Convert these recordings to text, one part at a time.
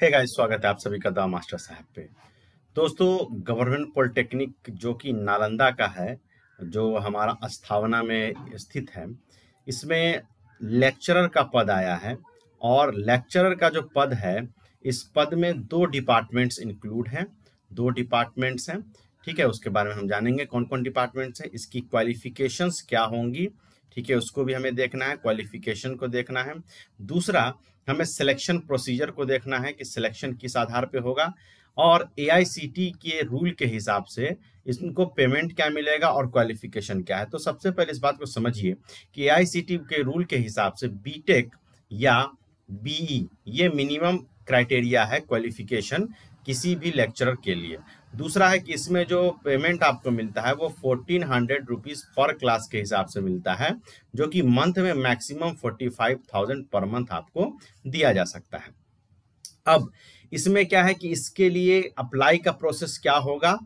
है hey guys स्वागत है आप सभी का दा मास्टर साहब पे दोस्तों गवर्नमेंट पॉलिटेक्निक जो कि नालंदा का है जो हमारा स्थावना में स्थित है इसमें लेक्चरर का पद आया है और लेक्चरर का जो पद है इस पद में दो डिपार्टमेंट्स इंक्लूड हैं दो डिपार्टमेंट्स हैं ठीक है उसके बारे में हम जानेंगे कौन कौन डिपार्टमेंट्स हैं इसकी क्वालिफिकेशंस क्या होंगी ठीक है उसको भी हमें देखना है क्वालिफिकेशन को देखना है दूसरा हमें सिलेक्शन प्रोसीजर को देखना है कि सिलेक्शन किस आधार पे होगा और ए के रूल के हिसाब से इनको पेमेंट क्या मिलेगा और क्वालिफिकेशन क्या है तो सबसे पहले इस बात को समझिए कि ए के रूल के हिसाब से बी या बी e, ये मिनिमम क्राइटेरिया है क्वालिफिकेशन किसी भी लेक्चरर के लिए दूसरा है कि इसमें जो पेमेंट आपको मिलता है वो fourteen hundred rupees per class के हिसाब से मिलता है जो कि मंथ में maximum forty five thousand per month आपको दिया जा सकता है अब इसमें क्या है कि इसके लिए अप्लाई का प्रोसेस क्या होगा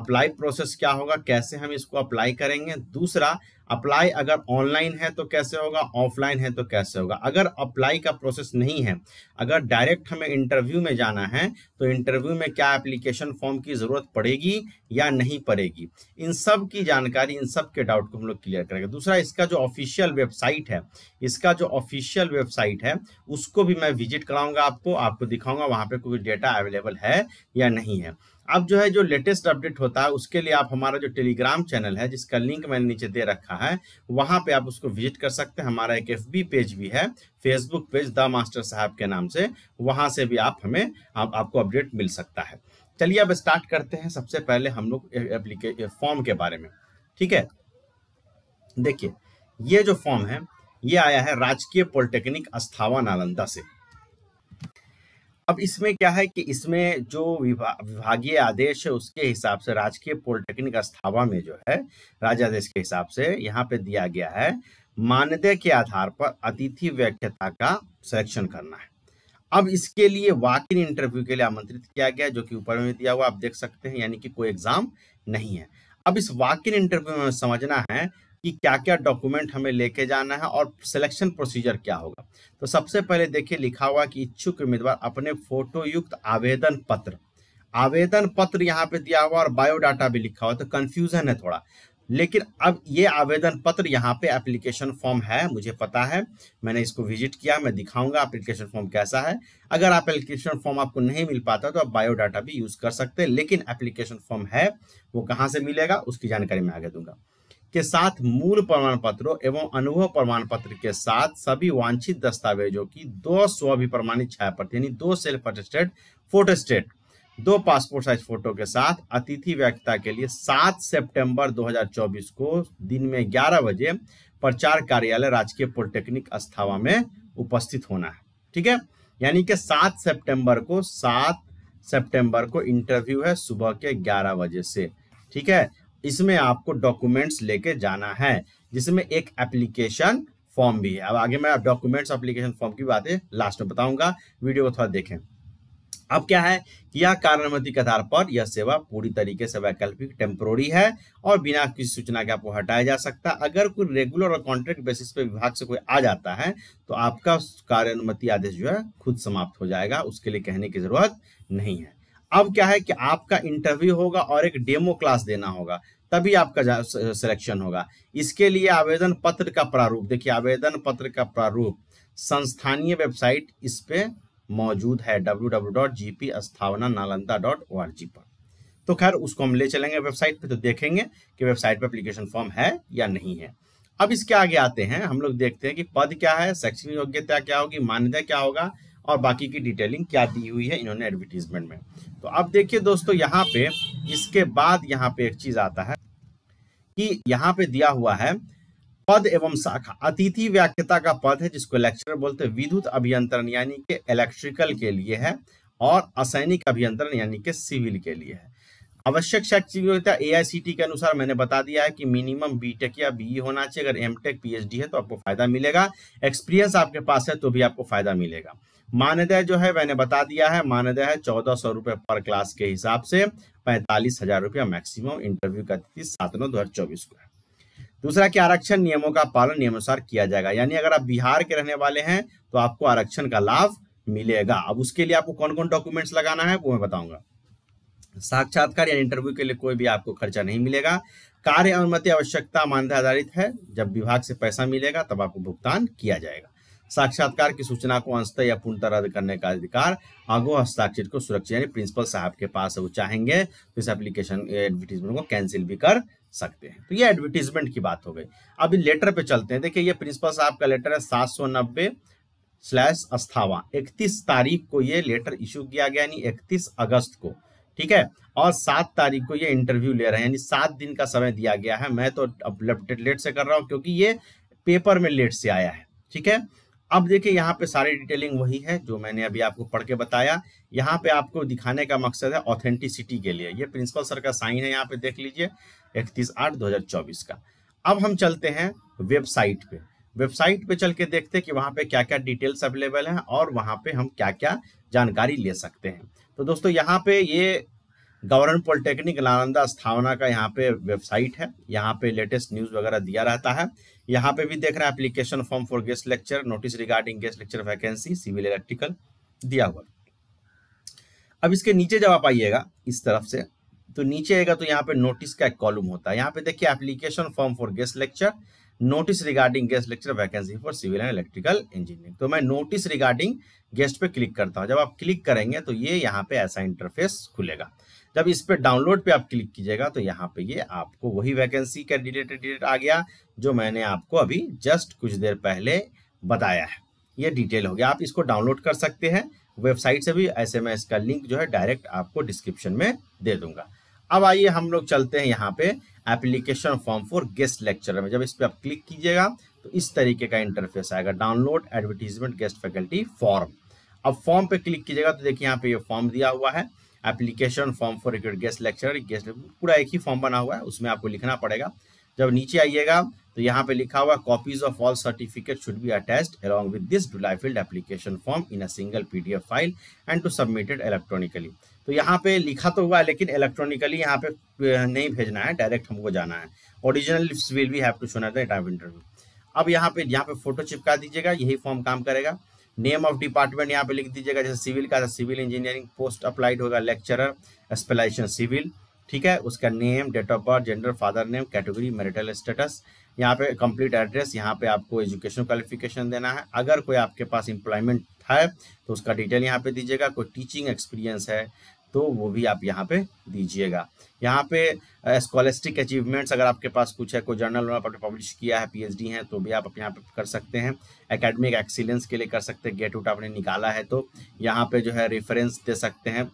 अप्लाई प्रोसेस क्या होगा कैसे हम इसको अप्लाई करेंगे दूसरा अप्लाई अगर ऑनलाइन है तो कैसे होगा ऑफलाइन है तो कैसे होगा अगर अप्लाई का प्रोसेस नहीं है अगर डायरेक्ट हमें इंटरव्यू में जाना है तो इंटरव्यू में क्या एप्लीकेशन फॉर्म की ज़रूरत पड़ेगी या नहीं पड़ेगी इन सब की जानकारी इन सब के डाउट को हम लोग क्लियर करेंगे दूसरा इसका जो ऑफिशियल वेबसाइट है इसका जो ऑफिशियल वेबसाइट है उसको भी मैं विजिट कराऊंगा आपको आपको दिखाऊंगा वहाँ पे कोई डेटा अवेलेबल है या नहीं है अब जो है जो लेटेस्ट अपडेट होता है उसके लिए आप हमारा जो टेलीग्राम चैनल है जिसका लिंक मैंने नीचे दे रखा है वहां पे आप उसको विजिट कर सकते हैं हमारा एक एफ पेज भी है फेसबुक पेज द मास्टर साहब के नाम से वहां से भी आप हमें आप, आपको अपडेट मिल सकता है चलिए अब स्टार्ट करते हैं सबसे पहले हम लोग फॉर्म के बारे में ठीक है देखिए ये जो फॉर्म है ये आया है राजकीय पॉलिटेक्निक अस्थावा नालंदा से अब इसमें क्या है कि इसमें जो विभा, विभागीय आदेश है उसके हिसाब से राजकीय पॉलिटेक्निक अस्थावा में जो है राजादेश के हिसाब से यहाँ पे दिया गया है मान्यता के आधार पर अतिथि व्याख्यता का सिलेक्शन करना है अब इसके लिए वाक इन इंटरव्यू के लिए आमंत्रित किया गया जो कि ऊपर में दिया हुआ आप देख सकते हैं यानी कि कोई एग्जाम नहीं है अब इस वाक इन इंटरव्यू में समझना है कि क्या क्या डॉक्यूमेंट हमें लेके जाना है और सिलेक्शन प्रोसीजर क्या होगा तो सबसे पहले देखिए लिखा हुआ कि इच्छुक उम्मीदवार अपने फोटोयुक्त आवेदन पत्र आवेदन पत्र यहाँ पे दिया हुआ और बायोडाटा भी लिखा हुआ तो कंफ्यूजन है थोड़ा लेकिन अब ये आवेदन पत्र यहाँ पे एप्लीकेशन फॉर्म है मुझे पता है मैंने इसको विजिट किया मैं दिखाऊंगा एप्लीकेशन फॉर्म कैसा है अगर आप एप्लीकेशन फॉर्म आपको नहीं मिल पाता तो आप बायोडाटा भी यूज़ कर सकते हैं लेकिन एप्लीकेशन फॉर्म है वो कहाँ से मिलेगा उसकी जानकारी मैं आगे दूंगा के साथ मूल प्रमाण पत्रों एवं अनुभव प्रमाण पत्र के साथ सभी वांछित दस्तावेजों की दो स्वाभिप्रमाणित छाया प्रति यानी दो सेल्फ अटेस्टेड फोटो स्टेट दो पासपोर्ट साइज फोटो के साथ अतिथि व्यक्ता के लिए 7 सितंबर 2024 को दिन में 11 बजे प्रचार कार्यालय राजकीय पॉलिटेक्निक अस्थावा में उपस्थित होना है ठीक है यानी कि 7 सितंबर को 7 सितंबर को इंटरव्यू है सुबह के 11 बजे से ठीक है इसमें आपको डॉक्यूमेंट्स लेके जाना है जिसमें एक एप्लीकेशन फॉर्म भी है अब आगे मैं डॉक्यूमेंट्स एप्लीकेशन फॉर्म की बातें लास्ट में बताऊंगा वीडियो को थोड़ा देखें अब क्या है कि यह कार्यानुमति के आधार पर यह सेवा पूरी तरीके से वैकल्पिक टेम्प्रोरी है और बिना किसी सूचना के आपको हटाया जा सकता है अगर कोई रेगुलर और कॉन्ट्रैक्ट बेसिस पे विभाग से कोई आ जाता है तो आपका कार्य अनुमति आदेश जो है खुद समाप्त हो जाएगा उसके लिए कहने की जरूरत नहीं है अब क्या है कि आपका इंटरव्यू होगा और एक डेमो क्लास देना होगा तभी आपका सिलेक्शन होगा इसके लिए आवेदन पत्र का प्रारूप देखिए आवेदन पत्र का प्रारूप संस्थानीय वेबसाइट इस पे मौजूद है W W dot G P स्थावना Nalanda dot O R G पर तो खैर उसको हम ले चलेंगे वेबसाइट पे तो देखेंगे कि वेबसाइट पे एप्लीकेशन फॉर्म है या नहीं है अब इसके आगे आते हैं हम लोग देखते हैं कि पद क्या है शैक्षणिक योग्यता क्या होगी मान्यता क्या होगा और बाकी की डिटेलिंग क्या दी हुई है इन्होंने एडवर्टीजमेंट में तो अब देखिए दोस्तों यहाँ पे इसके बाद यहाँ पे एक चीज आता है कि यहाँ पे दिया हुआ है पद एवं शाखा अतिथि व्याख्यता का पद है जिसको लेक्चर बोलते हैं विद्युत अभियंत्रण यानी के इलेक्ट्रिकल के लिए है और असैनिक अभियंत्रण यानी के सिविल के लिए है आवश्यक शैक्षिक योग्यता एआईसीटी के अनुसार मैंने बता दिया है कि मिनिमम बीटेक या बी e होना चाहिए अगर एमटेक पीएचडी है तो आपको फायदा मिलेगा एक्सपीरियंस आपके पास है तो भी आपको फायदा मिलेगा मानदेय जो है मैंने बता दिया है मानदेय है चौदह सौ रुपये पर क्लास के हिसाब से पैंतालीस हजार रुपया मैक्सिमम इंटरव्यू का तिथि सात नौ दो हजार चौबीस को है दूसरा कि आरक्षण नियमों का पालन नियमानुसार किया जाएगा यानी अगर आप बिहार के रहने वाले हैं तो आपको आरक्षण का लाभ मिलेगा अब उसके लिए आपको कौन कौन डॉक्यूमेंट्स लगाना है वो मैं बताऊंगा साक्षात्कार या इंटरव्यू के लिए कोई भी आपको खर्चा नहीं मिलेगा कार्य अनुमति आवश्यकता मानदेय आधारित है जब विभाग से पैसा मिलेगा तब आपको भुगतान किया जाएगा साक्षात्कार की सूचना को अंशतः या पूर्णतः रद्द करने का अधिकार आगो हस्ताक्षर को सुरक्षित यानी प्रिंसिपल साहब के पास वो चाहेंगे तो इस एप्लीकेशन एडवर्टीजमेंट को कैंसिल भी कर सकते हैं तो ये एडवर्टीजमेंट की बात हो गई अब लेटर पे चलते हैं देखिए ये प्रिंसिपल साहब का लेटर है सात सौ नब्बे स्लैश अस्थावा इकतीस तारीख को ये लेटर इशू किया गया यानी इकतीस अगस्त को ठीक है और सात तारीख को ये इंटरव्यू ले रहे हैं यानी सात दिन का समय दिया गया है मैं तो अब लेट से कर रहा हूँ क्योंकि ये पेपर में लेट से आया है ठीक है अब देखिए यहाँ पे सारी डिटेलिंग वही है जो मैंने अभी आपको पढ़ के बताया यहाँ पे आपको दिखाने का मकसद है ऑथेंटिसिटी के लिए ये प्रिंसिपल सर का साइन है यहाँ पे देख लीजिए इकतीस आठ दो हजार चौबीस का अब हम चलते हैं वेबसाइट पे वेबसाइट पे चल के देखते हैं कि वहाँ पे क्या क्या डिटेल्स अवेलेबल हैं और वहाँ पे हम क्या क्या जानकारी ले सकते हैं तो दोस्तों यहाँ पे ये गवर्नमेंट पॉलिटेक्निक नालंदा स्थापना का यहाँ पे वेबसाइट है यहाँ पे लेटेस्ट न्यूज़ वगैरह दिया रहता है यहाँ पे भी देख रहे हैं application form for guest lecture notice regarding guest lecture vacancy civil electrical दिया हुआ अब इसके नीचे जब आप आइएगा इस तरफ से तो नीचे आएगा तो यहाँ पे नोटिस का एक कॉलम होता है यहाँ पे देखिए application form for guest lecture notice regarding guest lecture vacancy for civil and electrical engineering तो मैं नोटिस रिगार्डिंग गेस्ट पे क्लिक करता हूँ जब आप क्लिक करेंगे तो ये यहाँ पे ऐसा इंटरफेस खुलेगा जब इस पे डाउनलोड पे आप क्लिक कीजिएगा तो यहाँ पे ये आपको वही वैकेंसी का रिलेटेड डिटेट आ गया जो मैंने आपको अभी जस्ट कुछ देर पहले बताया है ये डिटेल हो गया आप इसको डाउनलोड कर सकते हैं वेबसाइट से भी ऐसे में इसका लिंक जो है डायरेक्ट आपको डिस्क्रिप्शन में दे दूंगा अब आइए हम लोग चलते हैं यहाँ पे application form for guest lecture में जब इस पर आप क्लिक कीजिएगा तो इस तरीके का इंटरफेस आएगा download advertisement guest faculty form अब फॉर्म पे क्लिक कीजिएगा तो देखिए यहाँ पे ये फॉर्म दिया हुआ है application form for guest lecture guest पूरा एक ही फॉर्म बना हुआ है उसमें आपको लिखना पड़ेगा जब नीचे आइएगा तो यहाँ पे लिखा हुआ copies of all certificate should be attached along with this duly filled application form in a single PDF file and to submitted electronically तो यहाँ पे लिखा तो हुआ लेकिन इलेक्ट्रॉनिकली यहाँ पे नहीं भेजना है डायरेक्ट हमको जाना है original will be have to time interview अब यहाँ पे यहाँ पे फोटो चिपका दीजिएगा यही फॉर्म काम करेगा नेम ऑफ डिपार्टमेंट यहाँ पे लिख दीजिएगा जैसे सिविल का सिविल इंजीनियरिंग पोस्ट अप्लाइड होगा लेक्चरर स्पेलाइशन सिविल ठीक है उसका name date of birth gender father name category marital status यहाँ पे कंप्लीट एड्रेस यहाँ पे आपको एजुकेशन क्वालिफिकेशन देना है अगर कोई आपके पास एम्प्लॉयमेंट है तो उसका डिटेल यहाँ पे दीजिएगा कोई टीचिंग एक्सपीरियंस है तो वो भी आप यहाँ पे दीजिएगा यहाँ पे स्कॉलिस्टिक अचीवमेंट्स अगर आपके पास कुछ है कोई जर्नल में आपने पब्लिश किया है पीएचडी है तो भी आप यहाँ पे कर सकते हैं एकेडमिक एक्सीलेंस के लिए कर सकते हैं गेट आउट आपने निकाला है तो यहाँ पे जो है रेफरेंस दे सकते हैं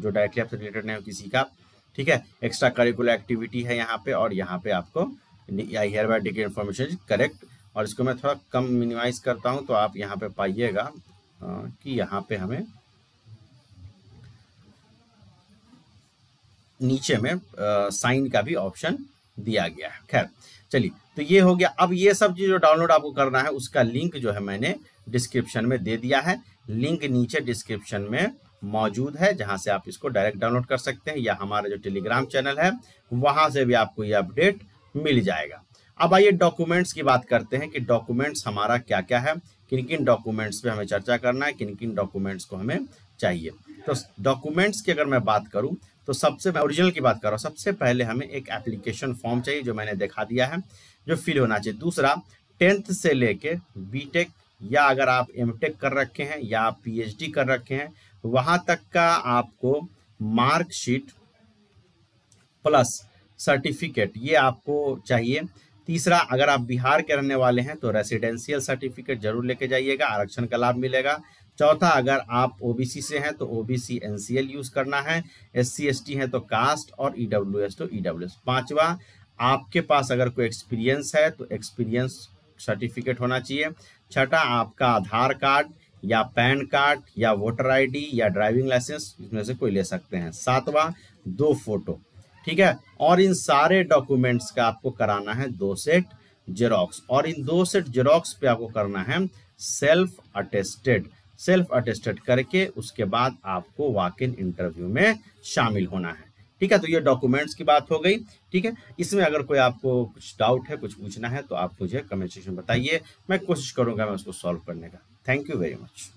जो डायरेक्टली आपसे रिलेटेड नहीं हो किसी का ठीक है एक्स्ट्रा करिकुलर एक्टिविटी है यहाँ पे और यहाँ पे आपको I hereby declare information correct और इसको मैं थोड़ा कम मिनिमाइज करता हूँ तो आप यहाँ पे पाइएगा कि यहाँ पे हमें नीचे में साइन का भी ऑप्शन दिया गया है खैर चलिए तो ये हो गया अब ये सब चीज जो डाउनलोड आपको करना है उसका लिंक जो है मैंने डिस्क्रिप्शन में दे दिया है लिंक नीचे डिस्क्रिप्शन में मौजूद है जहां से आप इसको डायरेक्ट डाउनलोड कर सकते हैं या हमारा जो टेलीग्राम चैनल है वहां से भी आपको ये अपडेट मिल जाएगा अब आइए डॉक्यूमेंट्स की बात करते हैं कि डॉक्यूमेंट्स हमारा क्या क्या है किन किन डॉक्यूमेंट्स पे हमें चर्चा करना है किन किन डॉक्यूमेंट्स को हमें चाहिए तो डॉक्यूमेंट्स की अगर मैं बात करूं तो सबसे मैं ओरिजिनल की बात कर रहा हूँ सबसे पहले हमें एक एप्लीकेशन फॉर्म चाहिए जो मैंने दिखा दिया है जो फिल होना चाहिए दूसरा टेंथ से लेके बीटेक या अगर आप एम कर रखे हैं या आप पीएचडी कर रखे हैं वहां तक का आपको मार्कशीट प्लस सर्टिफिकेट ये आपको चाहिए तीसरा अगर आप बिहार के रहने वाले हैं तो रेसिडेंशियल सर्टिफिकेट जरूर लेके जाइएगा आरक्षण का लाभ मिलेगा चौथा अगर आप ओबीसी से हैं तो ओबीसी एनसीएल यूज करना है एस सी है तो कास्ट और ईडब्ल्यूएस e तो ईडब्ल्यूएस e पांचवा आपके पास अगर कोई एक्सपीरियंस है तो एक्सपीरियंस सर्टिफिकेट होना चाहिए छठा आपका आधार कार्ड या पैन कार्ड या वोटर आईडी या ड्राइविंग लाइसेंस इसमें से कोई ले सकते हैं सातवां दो फोटो ठीक है और इन सारे डॉक्यूमेंट्स का आपको कराना है दो सेट जेरोक्स और इन दो सेट जेरोक्स पे आपको करना है सेल्फ अटेस्टेड सेल्फ अटेस्टेड करके उसके बाद आपको वॉक इन इंटरव्यू में शामिल होना है ठीक है तो ये डॉक्यूमेंट्स की बात हो गई ठीक है इसमें अगर कोई आपको कुछ डाउट है कुछ पूछना है तो आप मुझे कमेंट सेक्शन बताइए मैं कोशिश करूंगा मैं उसको सॉल्व करने का थैंक यू वेरी मच